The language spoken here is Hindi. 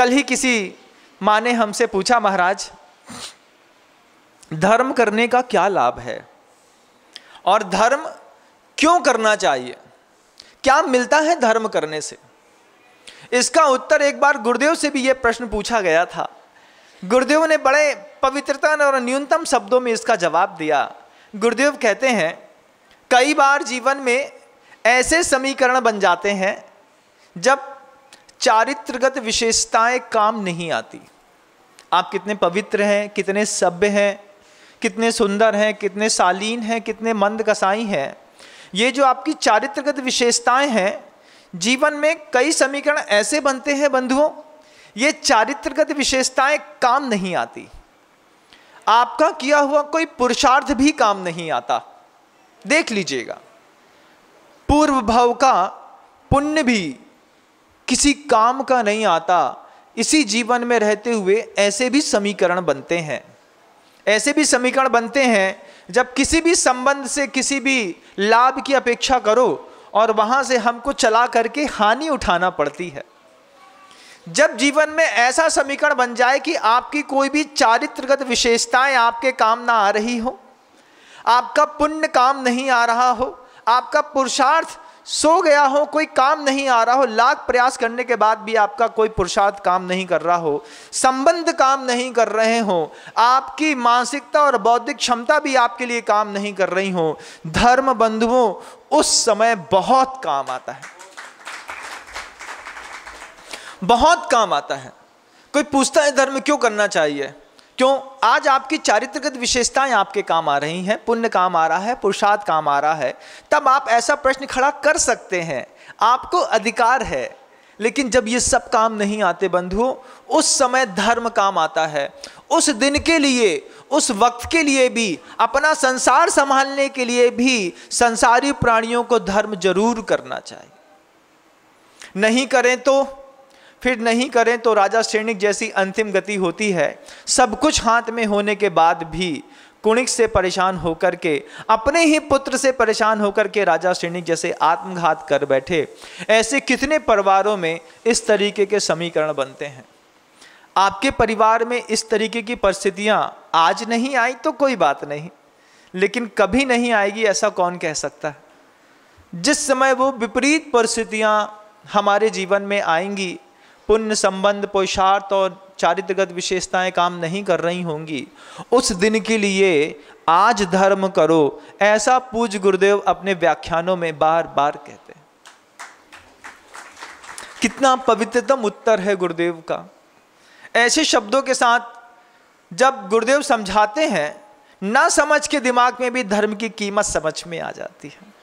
कल ही किसी माँ ने हमसे पूछा महाराज धर्म करने का क्या लाभ है और धर्म क्यों करना चाहिए क्या मिलता है धर्म करने से इसका उत्तर एक बार गुरुदेव से भी यह प्रश्न पूछा गया था गुरुदेव ने बड़े पवित्रता और न्यूनतम शब्दों में इसका जवाब दिया गुरुदेव कहते हैं कई बार जीवन में ऐसे समीकरण बन जाते हैं जब चारित्रगत विशेषताएं काम नहीं आती आप कितने पवित्र हैं कितने सभ्य हैं कितने सुंदर हैं कितने शालीन हैं कितने मंद कसाई हैं ये जो आपकी चारित्रगत विशेषताएं हैं जीवन में कई समीकरण ऐसे बनते हैं बंधुओं ये चारित्रगत विशेषताएं काम नहीं आती आपका किया हुआ कोई पुरुषार्थ भी काम नहीं आता देख लीजिएगा पूर्व भाव का पुण्य भी किसी काम का नहीं आता इसी जीवन में रहते हुए ऐसे भी समीकरण बनते हैं ऐसे भी समीकरण बनते हैं जब किसी भी संबंध से किसी भी लाभ की अपेक्षा करो और वहां से हमको चला करके हानि उठाना पड़ती है जब जीवन में ऐसा समीकरण बन जाए कि आपकी कोई भी चारित्रगत विशेषताएं आपके काम ना आ रही हो आपका पुण्य काम नहीं आ रहा हो आपका पुरुषार्थ सो गया हो कोई काम नहीं आ रहा हो लाख प्रयास करने के बाद भी आपका कोई पुरुषार्थ काम नहीं कर रहा हो संबंध काम नहीं कर रहे हो आपकी मानसिकता और बौद्धिक क्षमता भी आपके लिए काम नहीं कर रही हो धर्म बंधुओं उस समय बहुत काम आता है बहुत काम आता है कोई पूछता है धर्म क्यों करना चाहिए क्यों आज आपकी चारित्रगत विशेषताएं आपके काम आ रही हैं पुण्य काम आ रहा है पुरुषार्थ काम आ रहा है तब आप ऐसा प्रश्न खड़ा कर सकते हैं आपको अधिकार है लेकिन जब ये सब काम नहीं आते बंधु उस समय धर्म काम आता है उस दिन के लिए उस वक्त के लिए भी अपना संसार संभालने के लिए भी संसारी प्राणियों को धर्म जरूर करना चाहिए नहीं करें तो फिर नहीं करें तो राजा सैनिक जैसी अंतिम गति होती है सब कुछ हाथ में होने के बाद भी कुणिक से परेशान होकर के अपने ही पुत्र से परेशान होकर के राजा सैनिक जैसे आत्मघात कर बैठे ऐसे कितने परिवारों में इस तरीके के समीकरण बनते हैं आपके परिवार में इस तरीके की परिस्थितियाँ आज नहीं आई तो कोई बात नहीं लेकिन कभी नहीं आएगी ऐसा कौन कह सकता है जिस समय वो विपरीत परिस्थितियाँ हमारे जीवन में आएंगी पुण्य संबंध पुरुषार्थ और चारित्रगत विशेषताएं काम नहीं कर रही होंगी उस दिन के लिए आज धर्म करो ऐसा पूज गुरुदेव अपने व्याख्यानों में बार बार कहते हैं कितना पवित्रतम उत्तर है गुरुदेव का ऐसे शब्दों के साथ जब गुरुदेव समझाते हैं ना समझ के दिमाग में भी धर्म की कीमत समझ में आ जाती है